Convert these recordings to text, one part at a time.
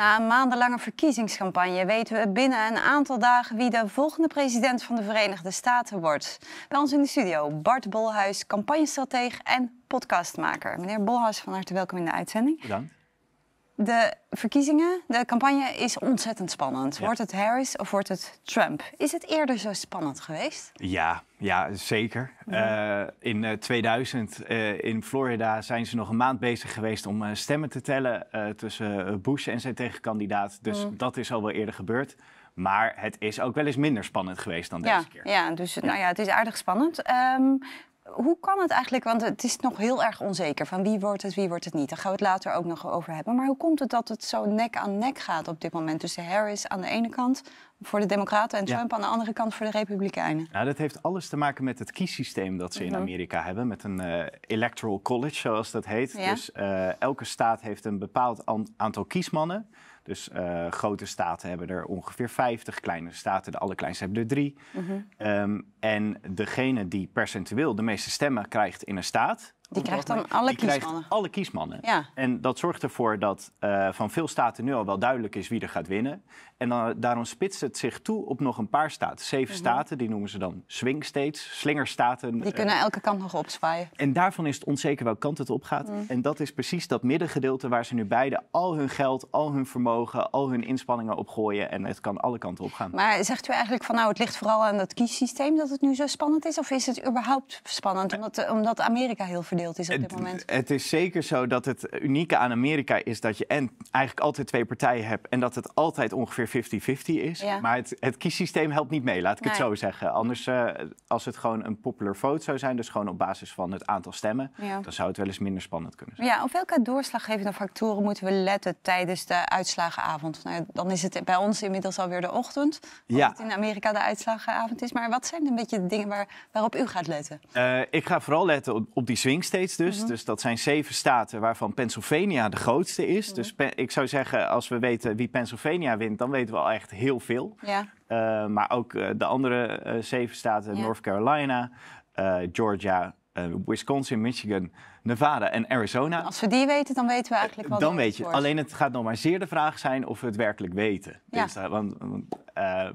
Na een maandenlange verkiezingscampagne weten we binnen een aantal dagen wie de volgende president van de Verenigde Staten wordt. Bij ons in de studio Bart Bolhuis, campagnestratege en podcastmaker. Meneer Bolhuis, van harte welkom in de uitzending. Bedankt de verkiezingen, de campagne is ontzettend spannend. Wordt het Harris of wordt het Trump? Is het eerder zo spannend geweest? Ja, ja zeker. Eh, in 2000 eh, eh, in Florida zijn ze nog een maand bezig geweest om stemmen te tellen tussen Bush en zijn tegenkandidaat. Dus mm. dat is al wel eerder gebeurd. Maar het is ook wel eens minder spannend geweest dan deze keer. Ja, dus nou ja, het is aardig spannend. Ehm, hoe kan het eigenlijk? Want het is nog heel erg onzeker van wie wordt het, wie wordt het niet. Daar gaan we het later ook nog over hebben. Maar hoe komt het dat het zo nek aan nek gaat op dit moment tussen Harris aan de ene kant voor de Democraten en Trump aan de andere kant voor de Republikeinen? Nou, dat heeft alles te maken met het kiessysteem dat ze in mhm. Amerika hebben, met een eh, electoral college zoals dat heet. Dus eh, elke staat heeft een bepaald aantal kiesmannen. Dus eh, grote staten hebben er ongeveer 50, kleine staten, de allerkleinste hebben er drie. Mhm. Ehm, en degene die percentueel de meeste stemmen krijgt in een staat, die krijgt dan alle kiesmannen. alle kiesmannen. Ja. En dat zorgt ervoor dat eh, van veel staten nu al wel duidelijk is wie er gaat winnen. En dan, daarom spitst het zich toe op nog een paar staten. Zeven mhm. staten, die noemen ze dan swing states, slingerstaten. Die eh. kunnen elke kant nog opzwaaien. En daarvan is het onzeker welke kant het op gaat. Mhm. En dat is precies dat middengedeelte waar ze nu beide al hun geld, al hun vermogen, al hun inspanningen op gooien. En het kan alle kanten op gaan. Maar zegt u eigenlijk van nou, het ligt vooral aan dat kiessysteem dat het nu zo spannend is? Of is het überhaupt spannend omdat, omdat Amerika heel verdient? is op dit het, moment. Het is zeker zo dat het unieke aan Amerika is dat je en eigenlijk altijd twee partijen hebt en dat het altijd ongeveer 50-50 is. Maar het, het, kiessysteem helpt niet mee, laat ik het zo zeggen. Anders, eh, als het gewoon een popular vote zou zijn, dus gewoon op basis van het aantal stemmen, dan zou het wel eens minder spannend kunnen zijn. Ja, op welke doorslaggevende factoren moeten we letten tijdens de uitslagenavond? Nou, dan is het bij ons inmiddels alweer de ochtend, als ja. het in Amerika de uitslagenavond is. Maar wat zijn een beetje de dingen waar, waarop u gaat letten? Eh, ik ga vooral letten op, die swings dus. Mhm. Dus dat zijn zeven staten waarvan Pennsylvania de grootste is. Mhm. Dus ik zou zeggen, als we weten wie Pennsylvania wint, dan weten we al echt heel veel. Ja. Eh, maar ook eh, de andere eh, zeven staten, North Carolina, Georgia, eh, Wisconsin, Michigan, Nevada en Arizona. Als we die weten, dan weten we eh, eigenlijk wel. Dan weet je. Alleen het gaat nog maar zeer de vraag zijn of we het werkelijk weten. Ja. Dus, eh, want,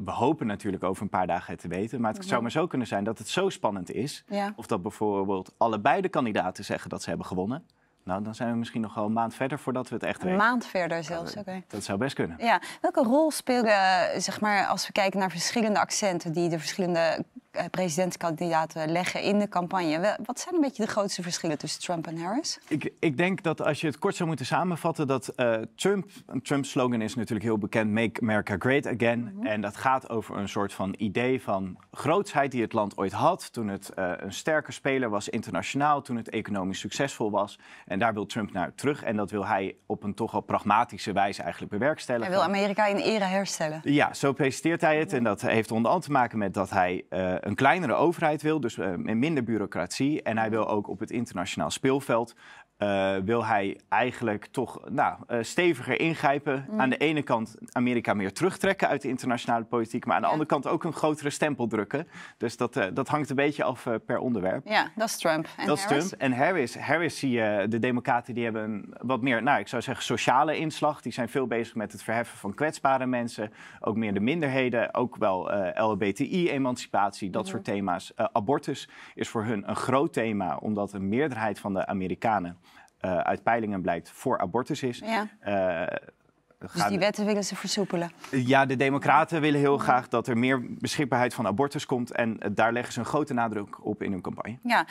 we hopen natuurlijk over een paar dagen het te weten. Maar het zou maar zo kunnen zijn dat het zo spannend is. Of dat bijvoorbeeld allebei de kandidaten zeggen dat ze hebben gewonnen. Nou, dan zijn we misschien nog wel een maand verder voordat we het echt weten. Een maand verder zelfs, oké. Dat zou best kunnen. Ja. Welke rol speelde, zeg maar, als we kijken naar verschillende accenten die de verschillende eh, presidentskandidaten eh, leggen in de campagne. Wat zijn een beetje de grootste verschillen tussen Trump en Harris? Ik, ik denk dat als je het kort zou moeten samenvatten, dat uh, Trump, Trump's slogan is natuurlijk heel bekend, Make America Great Again. Mhm. En dat gaat over een soort van idee van grootsheid die het land ooit had, toen het een sterke speler was internationaal, toen het economisch succesvol was. En daar wil Trump naar terug en dat wil hij op een toch al pragmatische wijze eigenlijk bewerkstelligen. Hij wil Amerika in ere herstellen. Ja, zo presenteert hij het. En dat heeft onder andere te maken met dat hij een kleinere overheid wil, dus eh, minder bureaucratie. En hij wil ook op het internationaal speelveld eh, wil hij eigenlijk toch nou, eh, steviger ingrijpen. Mm. Aan de ene kant Amerika meer terugtrekken uit de internationale politiek, maar aan de andere kant ook een grotere stempel drukken. Dus dat, dat hangt een beetje af per onderwerp. Ja, dat is Trump. En dat Harris? is Trump. En Harris, Harris zie je, de Democraten, die hebben een wat meer, nou, ik zou zeggen, sociale inslag. Die zijn veel bezig met het verheffen van kwetsbare mensen, ook meer de minderheden, ook wel LBTI emancipatie dat mhm. soort thema's. Eh, abortus is voor hun een groot thema, omdat een meerderheid van de Amerikanen eh, uit peilingen blijkt voor abortus is. Eh, dus die wetten willen ze versoepelen? Ja, de Democraten willen heel graag dat er meer beschikbaarheid van abortus komt. En eh, daar leggen ze een grote nadruk op in hun campagne. Ja,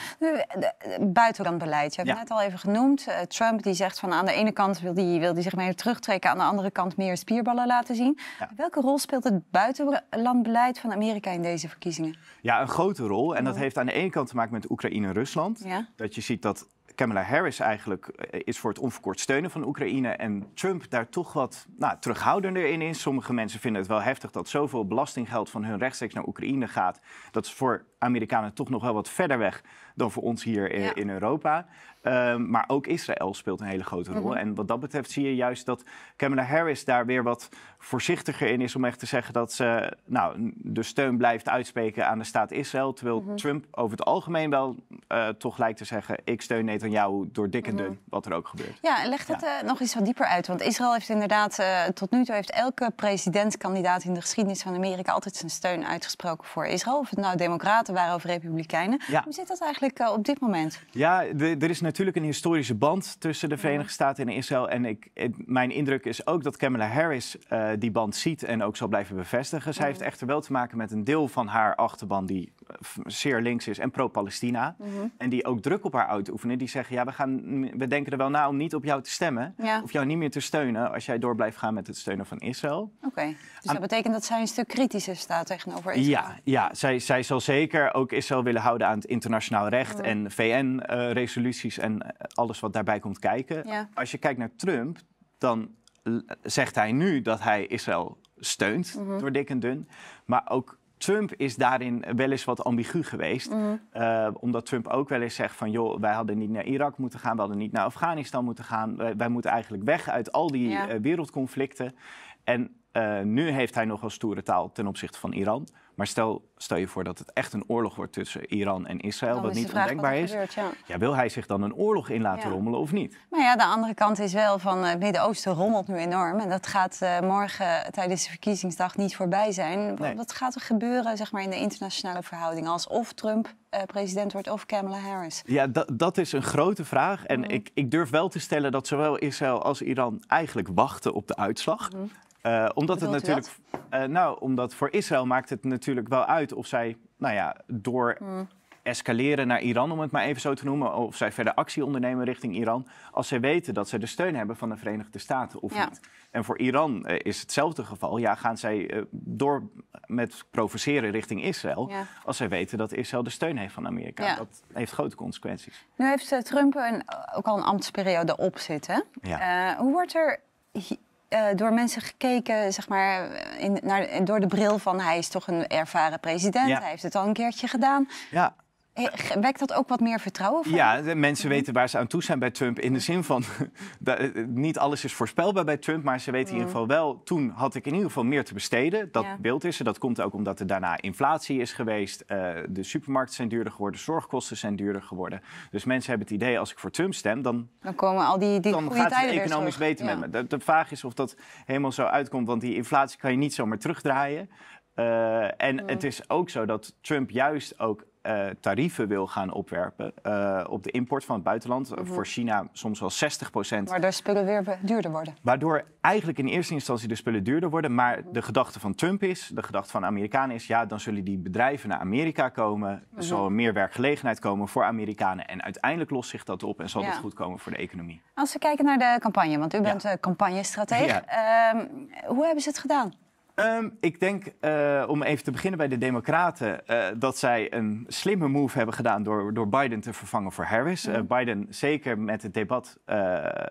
buitenlandbeleid. Je hebt het net al even genoemd. Eh, Trump die zegt van aan de ene kant wil hij wil die zich meer terugtrekken, aan de andere kant meer spierballen laten zien. Welke rol speelt het buitenlandbeleid van Amerika in deze verkiezingen? Ja, een grote rol. En dat heeft aan de ene kant te maken met Oekraïne en Rusland. Dat je ziet dat Kamala Harris eigenlijk eh, is voor het onverkort steunen van Oekraïne. En Trump daar toch wat nou, terughoudender in is. Sommige mensen vinden het wel heftig dat zoveel belastinggeld van hun rechtstreeks naar Oekraïne gaat. Dat is voor Amerikanen toch nog wel wat verder weg dan voor ons hier in Europa. Ehm, maar ook Israël speelt een hele grote rol. Mhm. En wat dat betreft zie je juist dat Kamala Harris daar weer wat voorzichtiger in is om echt te zeggen dat ze nou, de steun blijft uitspreken aan de staat Israël. Terwijl mhm. Trump over het algemeen wel eh, toch lijkt te zeggen: ik steun Netanjahu door dik en mhm. dun, wat er ook gebeurt. Ja, en leg het eh, nog eens wat dieper uit. Want Israël heeft inderdaad, eh, tot nu toe heeft elke presidentskandidaat in de geschiedenis van Amerika altijd zijn steun uitgesproken voor Israël. Of het nou Democraten debatten waren over Republikeinen. Hoe zit dat eigenlijk eh, op dit moment? Ja, er is natuurlijk een historische band tussen de Verenigde Staten en Israël. En ik, mijn indruk is ook dat Kamala Harris eh, die band ziet en ook zal blijven bevestigen. Zij heeft echter wel te maken met een deel van haar achterban die eh, zeer links is en pro-Palestina. Mhm. En die ook druk op haar uitoefenen. Die zeggen, ja, we, gaan, we denken er wel na om niet op jou te stemmen. Of jou niet meer te steunen als jij door blijft gaan met het steunen van Israël. Oké, dus dat betekent dat zij een stuk kritischer staat tegenover Israël? Ja, ja zij, zij zal zeker ook ook Israël willen houden aan het internationaal recht en VN-resoluties eh, en eh, alles wat daarbij komt kijken. Als je kijkt naar Trump, dan zegt hij nu dat hij Israël steunt mhm. door dik en dun. Maar ook Trump is daarin wel eens wat ambigu geweest. Mhm. Eh, omdat Trump ook wel eens zegt van... joh, wij hadden niet naar Irak moeten gaan, we hadden niet naar Afghanistan moeten gaan. Wij, moeten eigenlijk weg uit al die wereldconflicten. En eh, nu heeft hij nogal stoere taal ten opzichte van Iran. Maar stel, stel je voor dat het echt een oorlog wordt tussen Iran en Israël, wat niet ondenkbaar is. ja. wil hij zich dan een oorlog in laten rommelen of niet? Maar ja, de andere kant is wel van eh, het Midden-Oosten rommelt nu enorm. En dat gaat eh, morgen tijdens de verkiezingsdag niet voorbij zijn. Wat gaat er gebeuren zeg maar, in de internationale verhouding? Als of Trump president wordt of Kamala Harris? Ja, dat is een grote vraag. En mhm. ik, ik durf wel te stellen dat zowel Israël als Iran eigenlijk wachten op de uitslag. Mhm. Eh, omdat het natuurlijk. Eh, nou, omdat voor Israël maakt het natuurlijk wel uit of zij, nou ja, door. Hmm. Escaleren naar Iran, om het maar even zo te noemen, of zij verder actie ondernemen richting Iran, als zij weten dat zij de steun hebben van de Verenigde Staten of niet. En voor Iran eh, is hetzelfde geval. Ja, gaan zij door met provoceren richting Israël, als zij weten dat Israël de steun heeft van Amerika. Dat heeft grote consequenties. Nu heeft Trump een, ook al een ambtsperiode op zitten. hoe wordt er eh, door mensen gekeken, zeg maar, in, naar, door de bril van hij is toch een ervaren president. Hij heeft het al een keertje gedaan. Ja. Eh, wekt dat ook wat meer vertrouwen van? Ja, de mensen weten waar ze aan toe zijn bij Trump. In de zin van, eh, niet alles is voorspelbaar bij Trump, maar ze weten in ieder mm. geval wel... toen had ik in ieder geval meer te besteden. Dat beeld is er. Dat komt ook omdat er daarna inflatie is geweest. Eh, de supermarkten zijn duurder geworden, zorgkosten zijn duurder geworden. Dus mensen hebben het idee, als ik voor Trump stem, dan... Dan komen al die, die dan gaat het economisch beter met me. De, de vraag is of dat helemaal zo uitkomt, want die inflatie kan je niet zomaar terugdraaien. en mm. het is ook zo dat Trump juist ook eh, tarieven wil gaan opwerpen eh, op de import van het buitenland. Mhm. Voor China soms wel 60 procent. Waardoor spullen weer duurder worden. Waardoor eigenlijk in eerste instantie de spullen duurder worden. Maar de mhm. gedachte van Trump is, de gedachte van de Amerikanen is... ja, dan zullen die bedrijven naar Amerika komen. Mm Er mhm. zal meer werkgelegenheid komen voor Amerikanen. En uiteindelijk lost zich dat op en zal ja. goed komen voor de economie. Als we kijken naar de campagne, want u bent eh, ja. campagnestratege. Ehm, hoe hebben ze het gedaan? Ehm, ik denk, eh, om even te beginnen bij de Democraten, eh, dat zij een slimme move hebben gedaan door, door Biden te vervangen voor Harris. Eh, mhm. Biden, zeker met het debat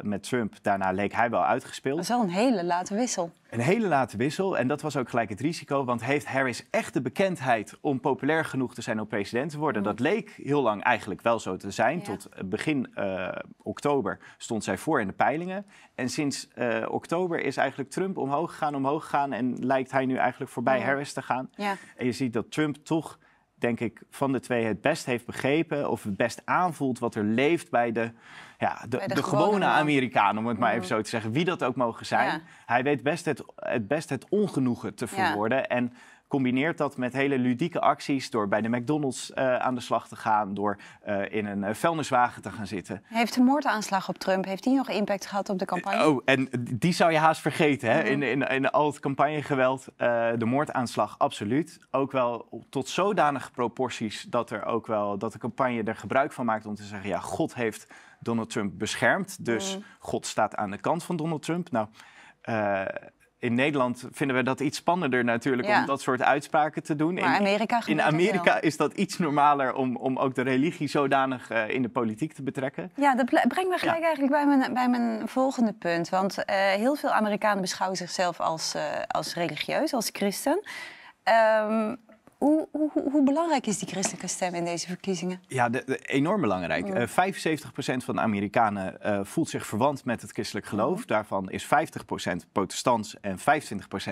met Trump, daarna leek hij wel uitgespeeld. Dat is wel een hele late wissel. Een hele late wissel. En dat was ook gelijk het risico. Want heeft Harris echt de bekendheid om populair genoeg te zijn om president te worden? Mhm. Dat leek heel lang eigenlijk wel zo te zijn. Tot begin oktober stond zij voor in de peilingen. En sinds oktober is eigenlijk Trump omhoog gegaan, omhoog gegaan en lijkt hij nu eigenlijk voorbij ja. Harris te gaan. En je ziet dat Trump toch, denk ik, van de twee het best heeft begrepen of het best aanvoelt wat er leeft bij de, ja, de, gewone, gewone Amerikaan, om het maar even mhm. zo te zeggen, wie dat ook mogen zijn. Hij weet best het, het, best het ongenoegen te verwoorden. En combineert dat met hele ludieke acties door bij de McDonald's eh, aan de slag te gaan, door eh, in een eh, vuilniswagen te gaan zitten. Heeft de moordaanslag op Trump, heeft hij nog impact gehad op de campagne? Oh, en die zou je haast vergeten, hè? In, in, in al het campagnegeweld, uh, de moordaanslag absoluut. Ook wel tot zodanige proporties dat, er ook wel, dat de campagne er gebruik van maakt om te zeggen, ja, God heeft Donald Trump beschermd, dus mm. God staat aan de kant van Donald Trump. Nou, in Nederland vinden we dat iets spannender natuurlijk om dat soort uitspraken te doen. in Amerika, in Amerika is dat iets normaler om, om ook de religie zodanig eh, in de politiek te betrekken. Ja, dat brengt me gelijk eigenlijk bij mijn, bij mijn volgende punt. Want eh, heel veel Amerikanen beschouwen zichzelf als, eh, als religieus, als christen. Um, hoe, hoe, hoe, belangrijk is die christelijke stem in deze verkiezingen? Ja, de, enorm belangrijk. Mm. 75% eh, van de Amerikanen eh, voelt zich verwant met het christelijk geloof. Mm. Daarvan is 50% protestants en 25%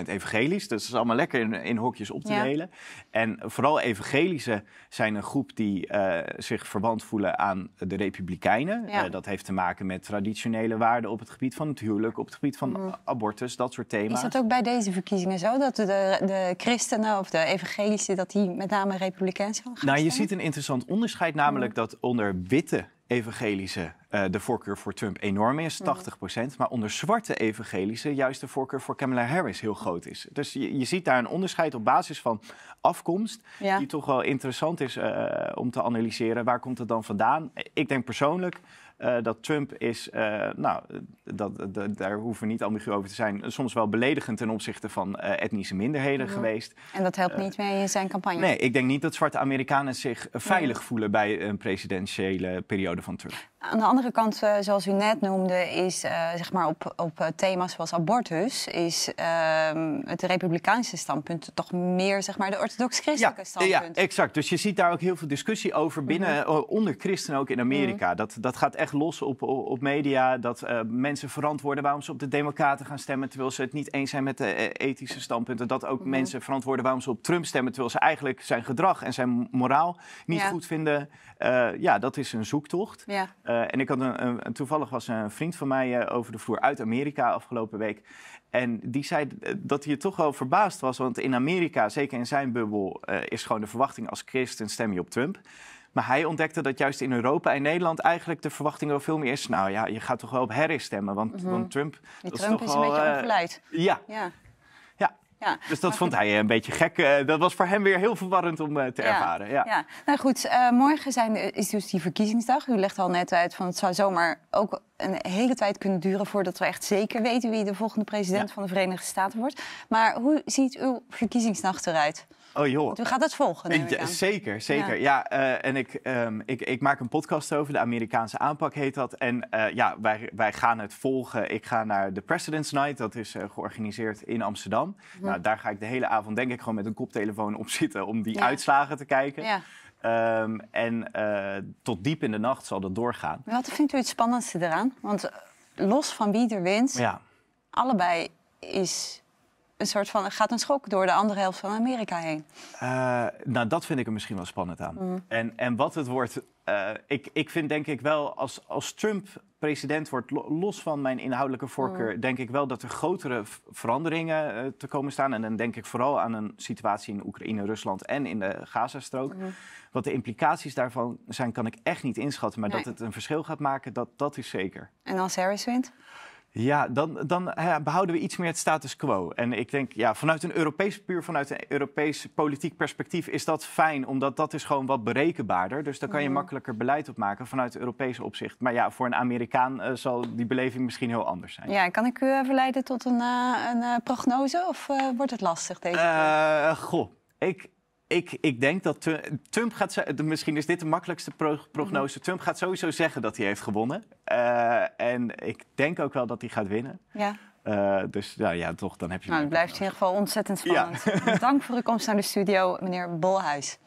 evangelisch. Dus dat is allemaal lekker in, in hokjes op te delen. En vooral evangelische zijn een groep die eh, zich verwant voelen aan de republikeinen. dat heeft te maken met traditionele waarden op het gebied van het huwelijk, op het gebied van mm. abortus, dat soort thema's. Is dat ook bij deze verkiezingen zo? Dat de, de christenen of de evangelische dat hij met name republikeins gaan Nou, je ziet een interessant onderscheid, namelijk dat onder witte evangelische eh, de voorkeur voor Trump enorm is, 80 procent. Maar onder zwarte evangelische juist de voorkeur voor Kamala Harris heel groot is. Dus je, je ziet daar een onderscheid op basis van afkomst, die toch wel interessant is eh, om te analyseren. Waar komt het dan vandaan? Ik denk persoonlijk eh, dat Trump is, eh, nou, dat, daar hoeven we niet ambigu over te zijn, soms wel beledigend ten opzichte van eh, etnische minderheden geweest. En dat helpt niet mee in zijn campagne? Nee, ik denk niet dat zwarte Amerikanen zich veilig voelen bij een presidentiële periode van Trump. Aan de andere kant, zoals u net noemde, is zeg maar op, op thema's zoals abortus, is ehm, het republikeinse standpunt toch meer zeg maar, de orthodox-christelijke standpunt. Ja, exact. Dus je ziet daar ook heel veel discussie over binnen, mhm. onder christenen ook in Amerika. Mhm. dat, dat gaat echt los op, op media dat eh, mensen verantwoorden waarom ze op de Democraten gaan stemmen terwijl ze het niet eens zijn met de eh, ethische standpunten. Dat ook mhm. mensen verantwoorden waarom ze op Trump stemmen terwijl ze eigenlijk zijn gedrag en zijn moraal niet goed vinden. Eh, ja, dat is een zoektocht. en ik had een, toevallig was een vriend van mij over de vloer uit Amerika afgelopen week. En die zei dat hij toch wel verbaasd was, want in Amerika, zeker in zijn bubbel, is gewoon de verwachting als christen stem je op Trump. Maar hij ontdekte dat juist in Europa en Nederland eigenlijk de verwachting wel veel meer is. Nou ja, je gaat toch wel op Harris stemmen, want, mhm. Trump. Trump is, toch een beetje eh, ongeleid. Ja. ja. Ja, dus dat vond hij een beetje gek. Eh, dat was voor hem weer heel verwarrend om eh, te ervaren. Ja, ja. nou goed, morgen zijn, is dus die verkiezingsdag. U legt al net uit van het zou zomaar ook een hele tijd kunnen duren voordat we echt zeker weten wie de volgende president van de Verenigde Staten wordt. Maar hoe ziet uw verkiezingsnacht eruit? Oh joh. Toen gaat het volgen. Ja, zeker, zeker. Ja, eh, en ik, ehm, ik, ik maak een podcast over, de Amerikaanse aanpak heet dat. En eh, ja, wij, wij gaan het volgen. Ik ga naar de President's Night, dat is eh, georganiseerd in Amsterdam. Mhm. Nou, daar ga ik de hele avond, denk ik, gewoon met een koptelefoon op zitten om die uitslagen te kijken. Ja. Ehm, en tot diep in de nacht zal dat doorgaan. Wat vindt u het spannendste eraan? Want los van wie er wint, allebei is een soort van, gaat een schok door de andere helft van Amerika heen? Eh, nou, dat vind ik er misschien wel spannend aan. Mm. En, en wat het wordt, eh, ik, ik vind denk ik wel, als, als Trump president wordt, los van mijn inhoudelijke voorkeur, mm. denk ik wel dat er grotere veranderingen eh, te komen staan. En dan denk ik vooral aan een situatie in Oekraïne, Rusland en in de Gazastrook. Mm. Wat de implicaties daarvan zijn, kan ik echt niet inschatten. Maar dat het een verschil gaat maken, dat, dat is zeker. En als Harris wint? Ja, dan, dan behouden we iets meer het status quo. En ik denk, ja, vanuit een Europees, puur vanuit een Europees politiek perspectief is dat fijn, omdat dat is gewoon wat berekenbaarder. Dus daar kan je mhm. makkelijker beleid op maken vanuit het Europese opzicht. Maar ja, voor een Amerikaan eh, zal die beleving misschien heel anders zijn. Ja, kan ik u even eh, verleiden tot een, eh, een prognose of wordt het lastig deze keer? goh, ik, ik, ik denk dat Trump gaat. Misschien is dit de makkelijkste prognose. Mhm. Trump gaat sowieso zeggen dat hij heeft gewonnen. Eh, en ik denk ook wel dat hij gaat winnen. Ja. Eh, dus nou ja, toch, dan heb je. Nou, het blijft in ieder geval ontzettend spannend. Dank voor uw komst naar de studio, meneer Bolhuis.